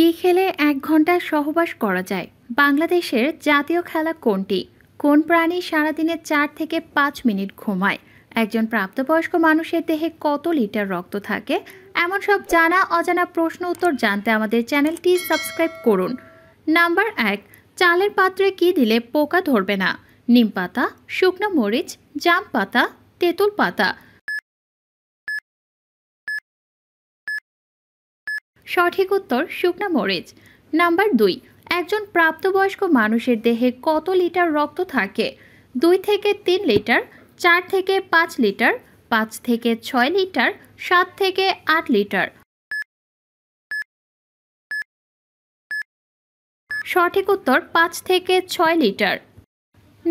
কি খেলে এক ঘন্টা সহবাস করা যায় বাংলাদেশের জাতীয় খেলা কোনটি কোন প্রাণী সারাদিনে চার থেকে পাঁচ মিনিট ঘুমায় একজন প্রাপ্তবয়স্ক মানুষের দেহে কত লিটার রক্ত থাকে এমন সব জানা অজানা প্রশ্ন উত্তর জানতে আমাদের চ্যানেলটি সাবস্ক্রাইব করুন নাম্বার এক চালের পাত্রে কি দিলে পোকা ধরবে না নিম পাতা শুকনো মরিচ জাম পাতা তেঁতুল পাতা সঠিক উত্তর শুকনা মরিচ নাম্বার দুই একজন প্রাপ্তবয়স্ক মানুষের দেহে কত লিটার রক্ত থাকে দুই থেকে তিন লিটার চার থেকে পাঁচ লিটার পাঁচ থেকে ছয় লিটার সাত থেকে আট লিটার সঠিক উত্তর পাঁচ থেকে ছয় লিটার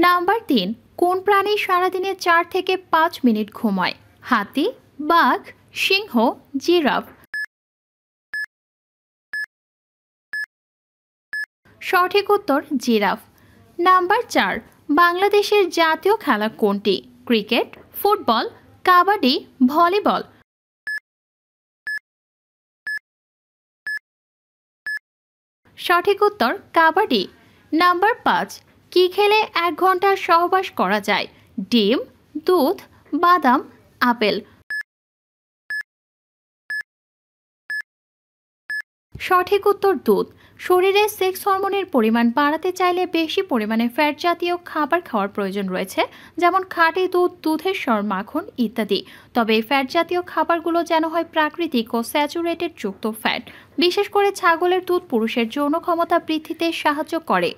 নাম্বার তিন কোন প্রাণী সারাদিনে চার থেকে পাঁচ মিনিট ঘুমায় হাতি বাঘ সিংহ জিরাফ সঠিক উত্তর জিরাফ নাম্বার চার বাংলাদেশের জাতীয় খেলা কোনটি ক্রিকেট ফুটবল কাবাডি ভলিবল সঠিক উত্তর কাবাডি নাম্বার পাঁচ কি খেলে এক ঘন্টা সহবাস করা যায় ডিম দুধ বাদাম আপেল সঠিক উত্তর দুধ শরীরে সেক্স হরমোনের পরিমাণ বাড়াতে চাইলে বেশি পরিমাণে ফ্যাট জাতীয় খাবার খাওয়ার প্রয়োজন রয়েছে যেমন খাঁটি দুধ দুধের স্বর মাখন ইত্যাদি তবে ফ্যাট জাতীয় খাবারগুলো যেন হয় প্রাকৃতিক ও স্যাচুরেটেড যুক্ত ফ্যাট বিশেষ করে ছাগলের দুধ পুরুষের যৌন ক্ষমতা বৃদ্ধিতে সাহায্য করে